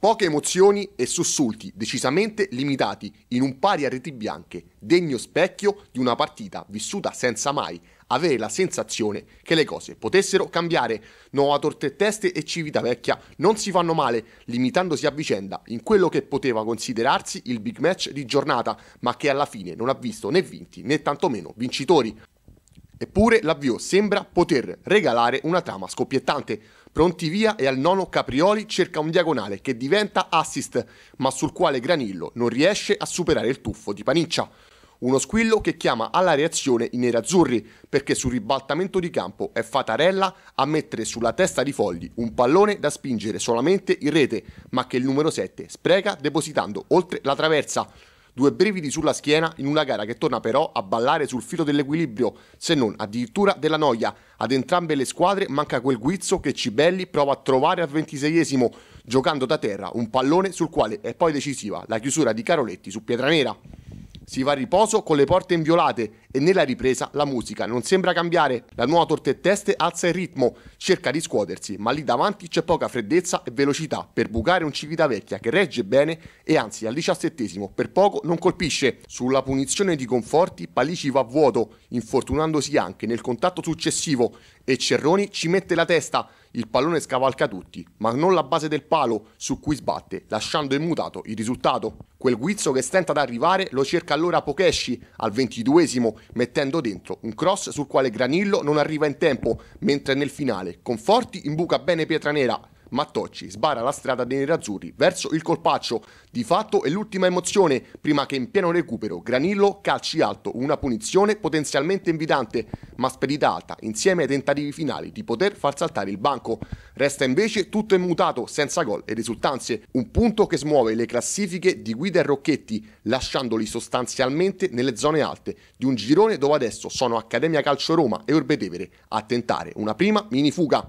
Poche emozioni e sussulti decisamente limitati in un pari a reti bianche, degno specchio di una partita vissuta senza mai avere la sensazione che le cose potessero cambiare. Nova Torte Teste e Civitavecchia non si fanno male, limitandosi a vicenda in quello che poteva considerarsi il big match di giornata, ma che alla fine non ha visto né vinti né tantomeno vincitori. Eppure l'avvio sembra poter regalare una trama scoppiettante. Pronti via e al nono Caprioli cerca un diagonale che diventa assist, ma sul quale Granillo non riesce a superare il tuffo di Paniccia. Uno squillo che chiama alla reazione i nerazzurri, perché sul ribaltamento di campo è Fatarella a mettere sulla testa di Fogli un pallone da spingere solamente in rete, ma che il numero 7 spreca depositando oltre la traversa. Due brividi sulla schiena in una gara che torna però a ballare sul filo dell'equilibrio, se non addirittura della noia. Ad entrambe le squadre manca quel guizzo che Cibelli prova a trovare al 26esimo, giocando da terra un pallone sul quale è poi decisiva la chiusura di Caroletti su Pietranera. Si va a riposo con le porte inviolate e nella ripresa la musica non sembra cambiare. La nuova Torte Teste alza il ritmo, cerca di scuotersi, ma lì davanti c'è poca freddezza e velocità per bucare un Civita Vecchia che regge bene e anzi al diciassettesimo per poco non colpisce. Sulla punizione di Conforti Palici va a vuoto, infortunandosi anche nel contatto successivo e Cerroni ci mette la testa. Il pallone scavalca tutti, ma non la base del palo su cui sbatte, lasciando immutato il risultato. Quel guizzo che stenta ad arrivare lo cerca allora Pokeshi al ventiduesimo mettendo dentro un cross sul quale Granillo non arriva in tempo, mentre nel finale Conforti imbuca bene Pietranera. Mattocci sbara la strada dei nerazzurri verso il colpaccio. Di fatto è l'ultima emozione, prima che in pieno recupero Granillo calci alto una punizione potenzialmente invitante ma speditata insieme ai tentativi finali di poter far saltare il banco. Resta invece tutto immutato, senza gol e risultanze, un punto che smuove le classifiche di Guida e Rocchetti, lasciandoli sostanzialmente nelle zone alte di un girone dove adesso sono Accademia Calcio Roma e Orbe a tentare una prima minifuga.